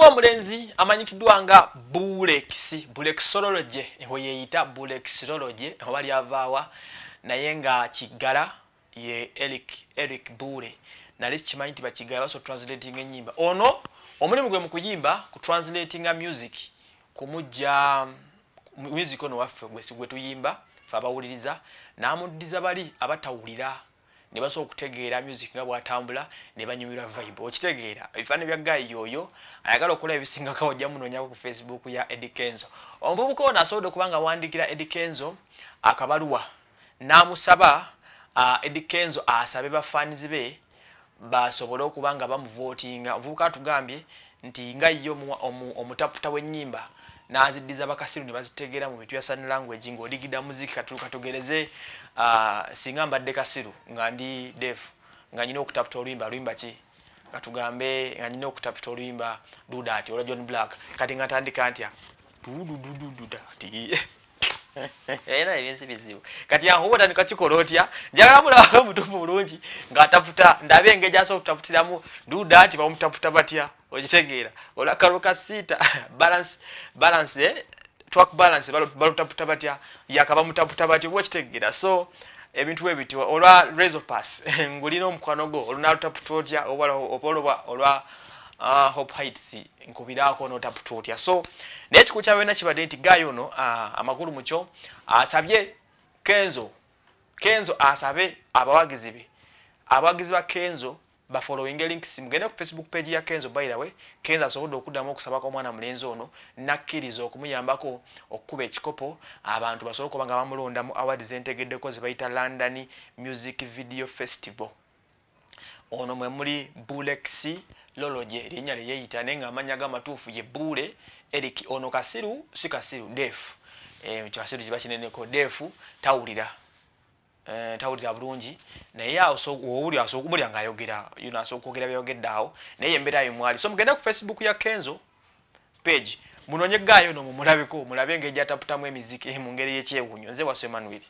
waliwo omulenzi amanyikiddwa nga bulekisi bulekisoroloje ewo yeeyita bulekisiroloje oba lyavaawa naye nga kiggala ye eric eric bule nali kikimanyi ti bakiggala baso translating enyimba ono omulimu gwe mu kuyimba ku translatinga music kumujja music ono waffe gwe tuyimba fe abawuliriza n'amuddiza bali abatawulira ne basobola okutegeera music nga bwatambula ne banyumirwa vibe okitegeera ebifaana bya gayi yoyo ayagala okola ebisingako ojja munoonyako ku facebook ya edikenzo omuvubuka ono asobodde okuba nga awandiikira edikenzo akabaluwa n'amusaba edikenzo asabe bafaanizi be basobole okuba nga bamuvootinga omuvubuka atugambye nti nga yo omutaputa w'ennyimba naziddiza bakasiru ne bazitegeera mu bintu bya sun language ngaoligida muziki katukatogereze uh, singa mbadde kasiru nga ndi def nga nyina okutaputa oluyimba luyimba ki katugambe nga nyina okutaputa oluyimba dudati ola john black kati nga ntandika ntya tuddudddudati era ebinsi bizibu kati yankuba otandika kikola otya njagala mulabaho omutufu bulungi ng'ataputa ndaba engeri asobola okutaputiramu duda ti bamutaputa batya okitegeera olakaluka siita balance twak balance eh, balutaputa batya yakaba mutaputa batya oba okitegeera so ebintu webiti olwa resopas ngulina omukwano gwo olunalutaputa otya obaoba olwa uh, hope heights nkubirako no taputotya so net kuchawena chibade nti gayo no uh, ah, amakulu mucho asabye uh, kenzo kenzo asabe uh, abawagizi be abawagizi ba kenzo ba following e links mugende ku facebook page ya kenzo by the way kenzo asobodde okuddamu okusaba kwa mwana mulenzi ono nakkiriza okumuyambako okkuba ekikopo abantu basobola okuba nga bamulondamu awadi zentegeddeko zibayita london music video festival ono mwe muli bulexi loloje erinnya lye yeeyita naye ng'amannya gamatuufu ye bule eric ono kasiru si kasiru defu e, eh, kasiru kiba kineneko defu tawulira eh, tawulira bulungi naye owuli asobulya ngaayogera yuno asobola okwogera byayogedde awo naye embeera yo mwali so mugende ku facebook ya kenzo page munonye gaayo no mumulabeko mulabe ngeri gyataputamu emiziki eh, mu ngeri y'ekyewuunyo nze wasemanwiri